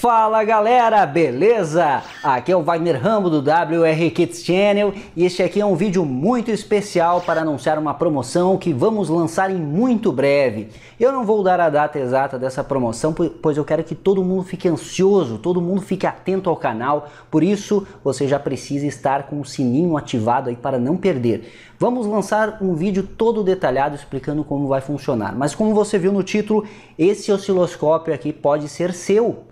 Fala galera, beleza? Aqui é o Wagner Rambo do WR Kids Channel e este aqui é um vídeo muito especial para anunciar uma promoção que vamos lançar em muito breve. Eu não vou dar a data exata dessa promoção, pois eu quero que todo mundo fique ansioso, todo mundo fique atento ao canal, por isso você já precisa estar com o sininho ativado aí para não perder. Vamos lançar um vídeo todo detalhado explicando como vai funcionar, mas como você viu no título, esse osciloscópio aqui pode ser seu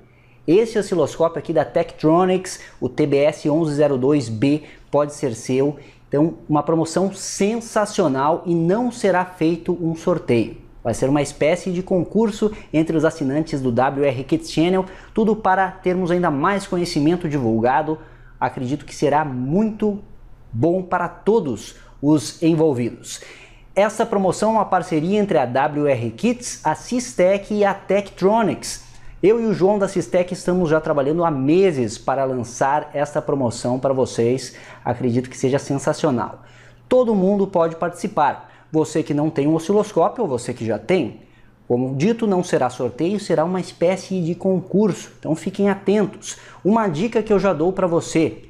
esse osciloscópio aqui da Tektronix, o TBS 1102B, pode ser seu. Então, uma promoção sensacional e não será feito um sorteio. Vai ser uma espécie de concurso entre os assinantes do WR Kids Channel, tudo para termos ainda mais conhecimento divulgado. Acredito que será muito bom para todos os envolvidos. Essa promoção é uma parceria entre a WR Kits, a Sistec e a Tektronix eu e o João da Sistec estamos já trabalhando há meses para lançar esta promoção para vocês. Acredito que seja sensacional. Todo mundo pode participar. Você que não tem um osciloscópio ou você que já tem. Como dito, não será sorteio, será uma espécie de concurso. Então fiquem atentos. Uma dica que eu já dou para você.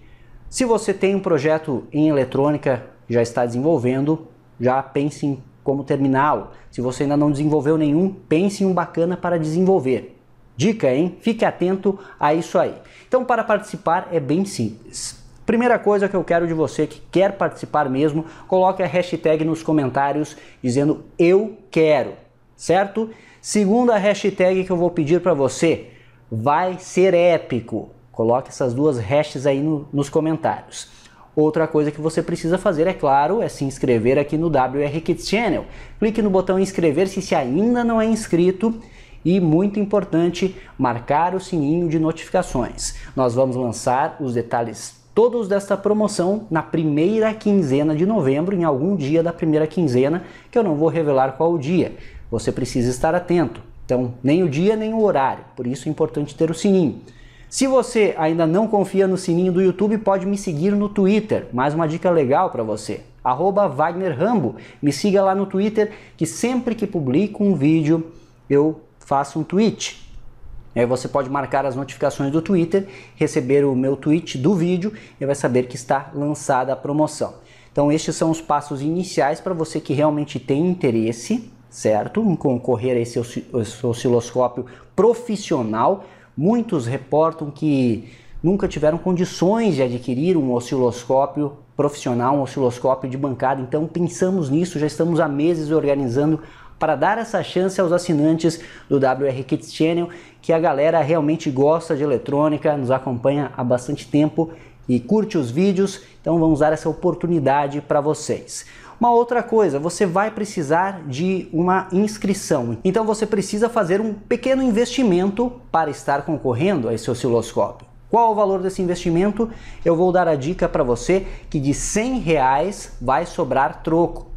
Se você tem um projeto em eletrônica, já está desenvolvendo, já pense em como terminá-lo. Se você ainda não desenvolveu nenhum, pense em um bacana para desenvolver. Dica, hein? Fique atento a isso aí. Então, para participar é bem simples. Primeira coisa que eu quero de você que quer participar mesmo, coloque a hashtag nos comentários dizendo eu quero, certo? Segunda hashtag que eu vou pedir para você, vai ser épico. Coloque essas duas hashtags aí no, nos comentários. Outra coisa que você precisa fazer, é claro, é se inscrever aqui no WR Kids Channel. Clique no botão inscrever-se se ainda não é inscrito e muito importante, marcar o sininho de notificações. Nós vamos lançar os detalhes todos desta promoção na primeira quinzena de novembro, em algum dia da primeira quinzena, que eu não vou revelar qual o dia. Você precisa estar atento. Então, nem o dia nem o horário, por isso é importante ter o sininho. Se você ainda não confia no sininho do YouTube, pode me seguir no Twitter. Mais uma dica legal para você. @wagnerrambo. Me siga lá no Twitter, que sempre que publico um vídeo, eu faça um tweet. aí você pode marcar as notificações do Twitter, receber o meu tweet do vídeo e vai saber que está lançada a promoção. Então estes são os passos iniciais para você que realmente tem interesse, certo? Em concorrer a esse osciloscópio profissional. Muitos reportam que nunca tiveram condições de adquirir um osciloscópio profissional, um osciloscópio de bancada. Então pensamos nisso, já estamos há meses organizando para dar essa chance aos assinantes do WR Kids Channel, que a galera realmente gosta de eletrônica, nos acompanha há bastante tempo e curte os vídeos, então vamos dar essa oportunidade para vocês. Uma outra coisa, você vai precisar de uma inscrição. Então você precisa fazer um pequeno investimento para estar concorrendo a esse osciloscópio. Qual o valor desse investimento? Eu vou dar a dica para você que de 100 reais vai sobrar troco.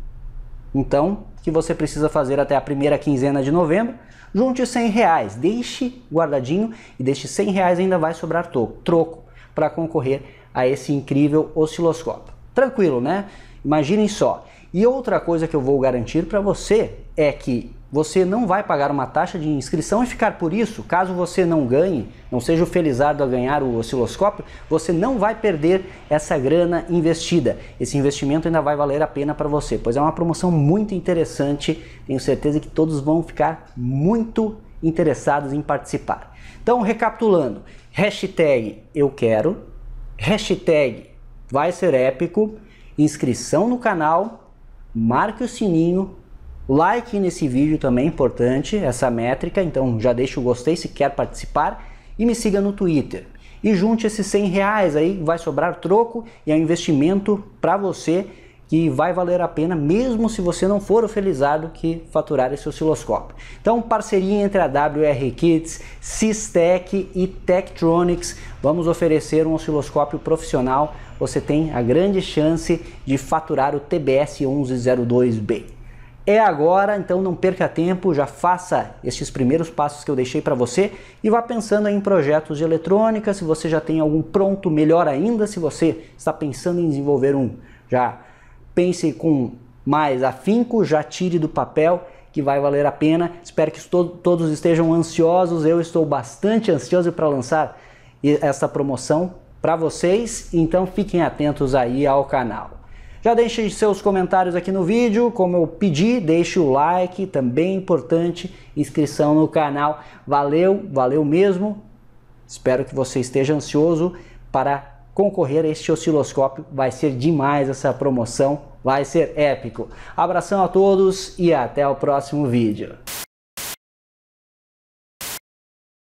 Então que você precisa fazer até a primeira quinzena de novembro, junte 100 reais, deixe guardadinho e deste 100 reais ainda vai sobrar troco para concorrer a esse incrível osciloscópio. Tranquilo, né? Imaginem só. E outra coisa que eu vou garantir para você é que você não vai pagar uma taxa de inscrição e ficar por isso. Caso você não ganhe, não seja o felizardo a ganhar o osciloscópio, você não vai perder essa grana investida. Esse investimento ainda vai valer a pena para você, pois é uma promoção muito interessante. Tenho certeza que todos vão ficar muito interessados em participar. Então, recapitulando, hashtag eu quero, hashtag vai ser épico, inscrição no canal, marque o sininho Like nesse vídeo também é importante, essa métrica, então já deixa o gostei se quer participar e me siga no Twitter. E junte esses 100 reais aí, vai sobrar troco e é um investimento para você que vai valer a pena mesmo se você não for o felizardo que faturar esse osciloscópio. Então, parceria entre a WR Kits, Sistec e Tektronix, vamos oferecer um osciloscópio profissional. Você tem a grande chance de faturar o TBS 1102B é agora, então não perca tempo, já faça estes primeiros passos que eu deixei para você e vá pensando em projetos de eletrônica, se você já tem algum pronto, melhor ainda, se você está pensando em desenvolver um, já pense com mais afinco, já tire do papel que vai valer a pena. Espero que to todos estejam ansiosos, eu estou bastante ansioso para lançar essa promoção para vocês, então fiquem atentos aí ao canal. Já deixe seus comentários aqui no vídeo, como eu pedi, deixe o like, também é importante, inscrição no canal. Valeu, valeu mesmo. Espero que você esteja ansioso para concorrer a este osciloscópio. Vai ser demais essa promoção, vai ser épico. Abração a todos e até o próximo vídeo.